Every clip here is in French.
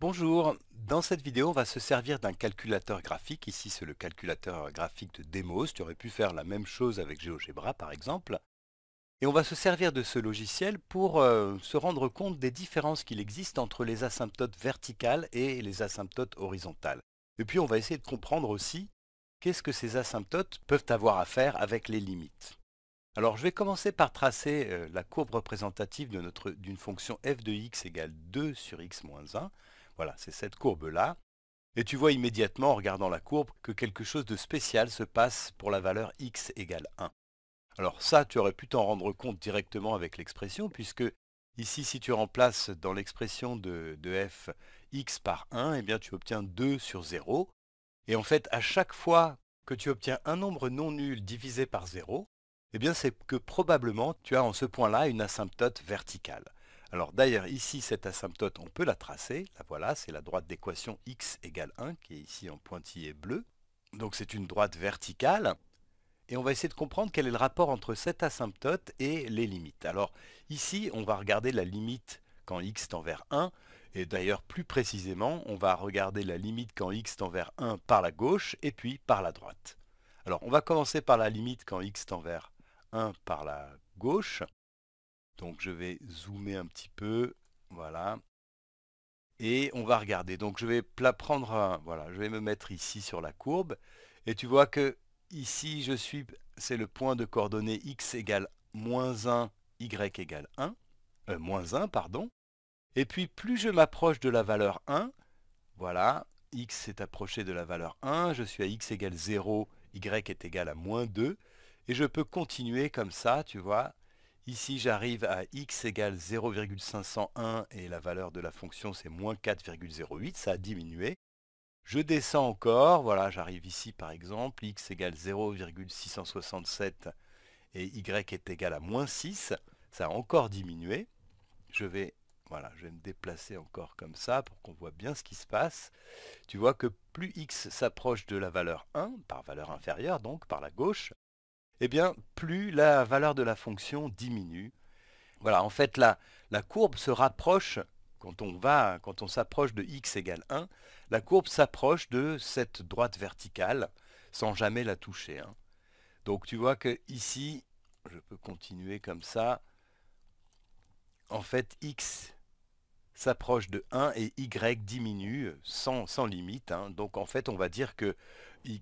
Bonjour, dans cette vidéo on va se servir d'un calculateur graphique, ici c'est le calculateur graphique de Demos, tu aurais pu faire la même chose avec GeoGebra par exemple, et on va se servir de ce logiciel pour euh, se rendre compte des différences qu'il existe entre les asymptotes verticales et les asymptotes horizontales. Et puis on va essayer de comprendre aussi qu'est-ce que ces asymptotes peuvent avoir à faire avec les limites. Alors je vais commencer par tracer euh, la courbe représentative d'une fonction f de x égale 2 sur x moins 1, voilà, c'est cette courbe-là. Et tu vois immédiatement, en regardant la courbe, que quelque chose de spécial se passe pour la valeur x égale 1. Alors ça, tu aurais pu t'en rendre compte directement avec l'expression, puisque ici, si tu remplaces dans l'expression de, f x par 1, eh bien, tu obtiens 2 sur 0. Et en fait, à chaque fois que tu obtiens un nombre non nul divisé par 0, eh bien, c'est que probablement, tu as en ce point-là une asymptote verticale. Alors d'ailleurs, ici, cette asymptote, on peut la tracer. La voilà, c'est la droite d'équation x égale 1, qui est ici en pointillé bleu. Donc c'est une droite verticale. Et on va essayer de comprendre quel est le rapport entre cette asymptote et les limites. Alors ici, on va regarder la limite quand x tend vers 1. Et d'ailleurs, plus précisément, on va regarder la limite quand x tend vers 1 par la gauche et puis par la droite. Alors, on va commencer par la limite quand x tend vers 1 par la gauche. Donc je vais zoomer un petit peu. Voilà. Et on va regarder. Donc je vais prendre, voilà, je vais me mettre ici sur la courbe. Et tu vois que ici, je suis, c'est le point de coordonnées x égale moins 1, y égale 1, euh, moins 1, pardon. Et puis plus je m'approche de la valeur 1, voilà, x s'est approché de la valeur 1, je suis à x égale 0, y est égal à moins 2, et je peux continuer comme ça, tu vois, Ici, j'arrive à x égale 0,501 et la valeur de la fonction, c'est moins 4,08, ça a diminué. Je descends encore, voilà, j'arrive ici par exemple, x égale 0,667 et y est égal à moins 6, ça a encore diminué. Je vais, voilà, je vais me déplacer encore comme ça pour qu'on voit bien ce qui se passe. Tu vois que plus x s'approche de la valeur 1, par valeur inférieure donc, par la gauche, eh bien, plus la valeur de la fonction diminue. Voilà, en fait, la, la courbe se rapproche, quand on va, quand on s'approche de x égale 1, la courbe s'approche de cette droite verticale, sans jamais la toucher. Hein. Donc tu vois que ici, je peux continuer comme ça. En fait, x s'approche de 1 et y diminue sans, limite. Hein. Donc en fait, on va dire que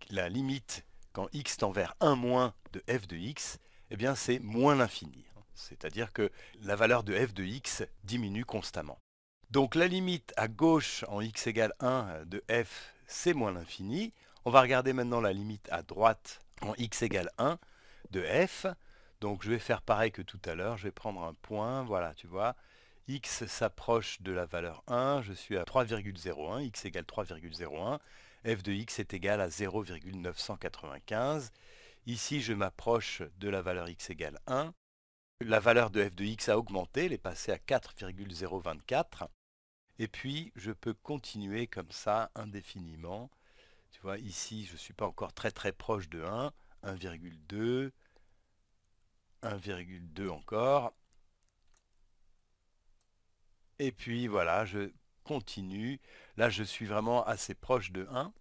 la limite quand x tend vers 1 moins de f de x, eh bien c'est moins l'infini. C'est-à-dire que la valeur de f de x diminue constamment. Donc la limite à gauche en x égale 1 de f, c'est moins l'infini. On va regarder maintenant la limite à droite en x égale 1 de f. Donc je vais faire pareil que tout à l'heure, je vais prendre un point, voilà, tu vois, x s'approche de la valeur 1, je suis à 3,01, x égale 3,01, f de x est égal à 0,995. Ici, je m'approche de la valeur x égale 1. La valeur de f de x a augmenté, elle est passée à 4,024. Et puis, je peux continuer comme ça indéfiniment. Tu vois, ici, je ne suis pas encore très très proche de 1. 1,2, 1,2 encore. Et puis voilà, je continue. Là, je suis vraiment assez proche de 1.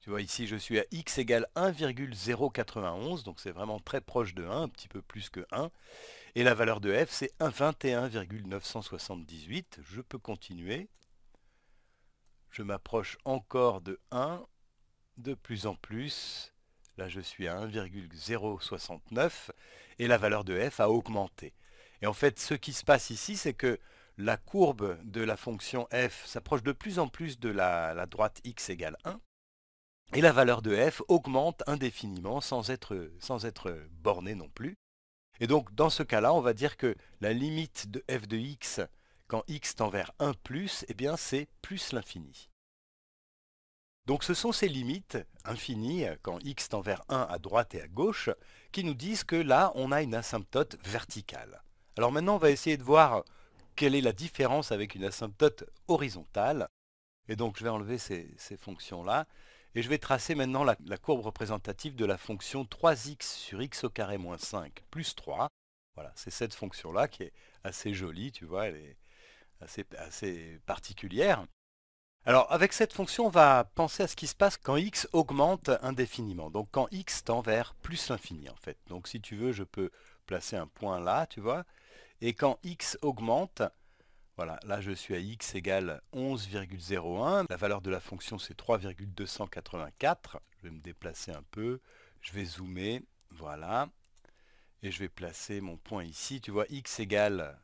Tu vois, ici, je suis à x égale 1,091, donc c'est vraiment très proche de 1, un petit peu plus que 1. Et la valeur de f, c'est 21,978. Je peux continuer. Je m'approche encore de 1, de plus en plus. Là, je suis à 1,069, et la valeur de f a augmenté. Et en fait, ce qui se passe ici, c'est que la courbe de la fonction f s'approche de plus en plus de la, droite x égale 1, et la valeur de f augmente indéfiniment sans être, sans être bornée non plus. Et donc dans ce cas-là, on va dire que la limite de f de x quand x tend vers 1 plus, eh bien c'est plus l'infini. Donc ce sont ces limites infinies, quand x tend vers 1 à droite et à gauche, qui nous disent que là, on a une asymptote verticale. Alors maintenant, on va essayer de voir quelle est la différence avec une asymptote horizontale. Et donc je vais enlever ces, fonctions-là. Et je vais tracer maintenant la, courbe représentative de la fonction 3x sur x au carré moins 5 plus 3. Voilà, c'est cette fonction-là qui est assez jolie, tu vois, elle est assez, assez particulière. Alors avec cette fonction, on va penser à ce qui se passe quand x augmente indéfiniment. Donc quand x tend vers plus l'infini en fait. Donc si tu veux, je peux placer un point là, tu vois, et quand x augmente, voilà, là je suis à x égale 11,01. La valeur de la fonction c'est 3,284. Je vais me déplacer un peu. Je vais zoomer. Voilà. Et je vais placer mon point ici. Tu vois, x égale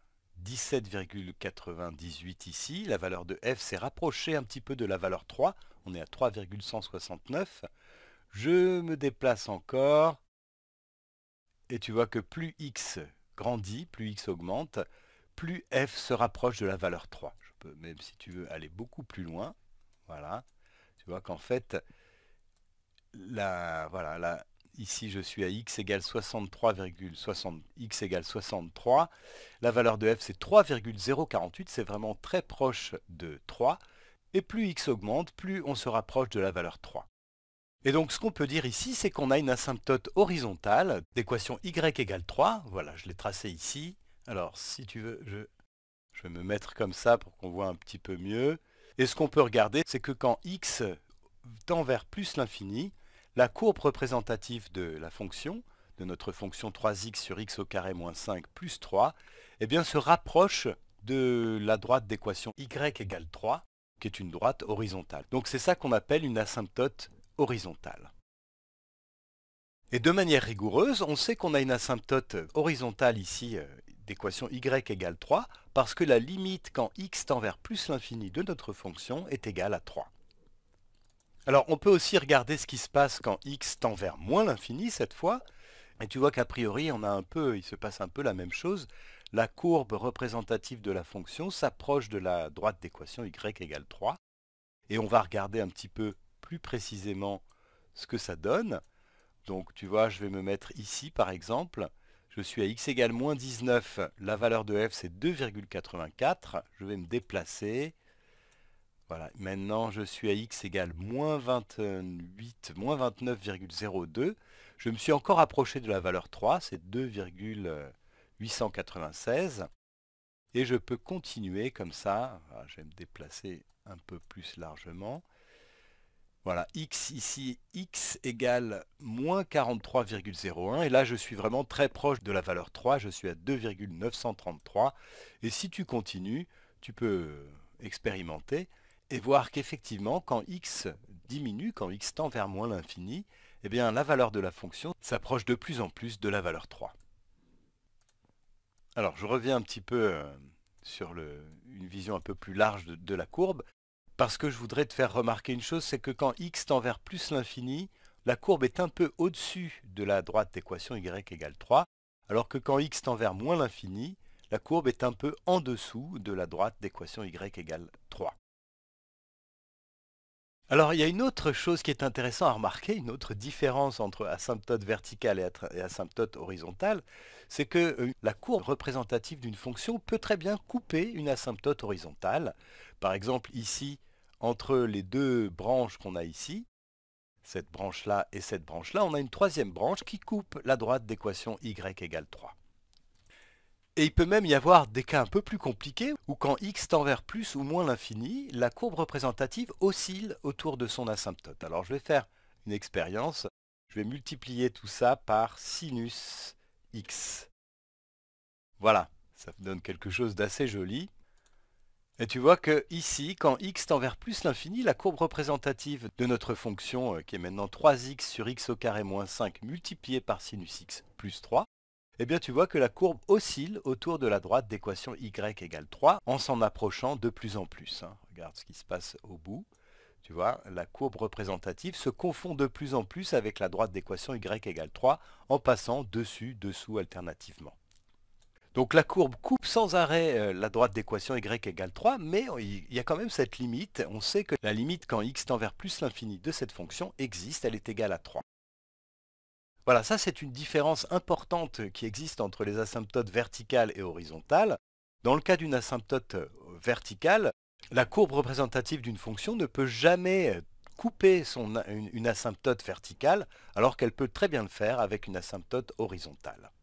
17,98 ici. La valeur de f s'est rapprochée un petit peu de la valeur 3. On est à 3,169. Je me déplace encore. Et tu vois que plus x grandit, plus x augmente, plus f se rapproche de la valeur 3. Je peux, même si tu veux aller beaucoup plus loin, voilà, tu vois qu'en fait, voilà, ici je suis à x égale 63,60, x égale 63, la valeur de f c'est 3,048, c'est vraiment très proche de 3, et plus x augmente, plus on se rapproche de la valeur 3. Et donc ce qu'on peut dire ici, c'est qu'on a une asymptote horizontale d'équation y égale 3. Voilà, je l'ai tracée ici. Alors si tu veux, je, vais me mettre comme ça pour qu'on voit un petit peu mieux. Et ce qu'on peut regarder, c'est que quand x tend vers plus l'infini, la courbe représentative de la fonction, de notre fonction 3x sur x au carré moins 5 plus 3, eh bien se rapproche de la droite d'équation y égale 3, qui est une droite horizontale. Donc c'est ça qu'on appelle une asymptote horizontale. Et de manière rigoureuse, on sait qu'on a une asymptote horizontale ici euh, d'équation y égale 3 parce que la limite quand x tend vers plus l'infini de notre fonction est égale à 3. Alors on peut aussi regarder ce qui se passe quand x tend vers moins l'infini cette fois, et tu vois qu'a priori on a un peu, il se passe un peu la même chose, la courbe représentative de la fonction s'approche de la droite d'équation y égale 3, et on va regarder un petit peu plus précisément ce que ça donne. Donc tu vois, je vais me mettre ici par exemple. Je suis à x égale moins 19, la valeur de f c'est 2,84. Je vais me déplacer. Voilà, maintenant je suis à x égale moins 28, moins 29,02. Je me suis encore approché de la valeur 3, c'est 2,896. Et je peux continuer comme ça. Ah, je vais me déplacer un peu plus largement. Voilà, x ici, x égale moins 43,01. Et là, je suis vraiment très proche de la valeur 3. Je suis à 2,933. Et si tu continues, tu peux expérimenter et voir qu'effectivement, quand x diminue, quand x tend vers moins l'infini, eh bien, la valeur de la fonction s'approche de plus en plus de la valeur 3. Alors, je reviens un petit peu euh, sur une vision un peu plus large de la courbe parce que je voudrais te faire remarquer une chose, c'est que quand x tend vers plus l'infini, la courbe est un peu au-dessus de la droite d'équation y égale 3, alors que quand x tend vers moins l'infini, la courbe est un peu en dessous de la droite d'équation y égale alors, il y a une autre chose qui est intéressante à remarquer, une autre différence entre asymptote verticale et asymptote horizontale, c'est que euh, la courbe représentative d'une fonction peut très bien couper une asymptote horizontale. Par exemple, ici, entre les deux branches qu'on a ici, cette branche-là et cette branche-là, on a une troisième branche qui coupe la droite d'équation y égale 3. Et il peut même y avoir des cas un peu plus compliqués où quand x tend vers plus ou moins l'infini, la courbe représentative oscille autour de son asymptote. Alors je vais faire une expérience, je vais multiplier tout ça par sinus x. Voilà, ça me donne quelque chose d'assez joli. Et tu vois que ici, quand x tend vers plus l'infini, la courbe représentative de notre fonction, euh, qui est maintenant 3x sur x au carré moins 5 multiplié par sinus x plus 3, eh bien tu vois que la courbe oscille autour de la droite d'équation y égale 3 en s'en approchant de plus en plus. Hein. Regarde ce qui se passe au bout. Tu vois, la courbe représentative se confond de plus en plus avec la droite d'équation y égale 3 en passant dessus, dessous alternativement. Donc la courbe coupe sans arrêt euh, la droite d'équation y égale 3, mais il y a quand même cette limite. On sait que la limite quand x tend vers plus l'infini de cette fonction existe, elle est égale à 3. Voilà, ça c'est une différence importante euh, qui existe entre les asymptotes verticales et horizontales. Dans le cas d'une asymptote verticale, la courbe représentative d'une fonction ne peut jamais couper une asymptote verticale alors qu'elle peut très bien le faire avec une asymptote horizontale.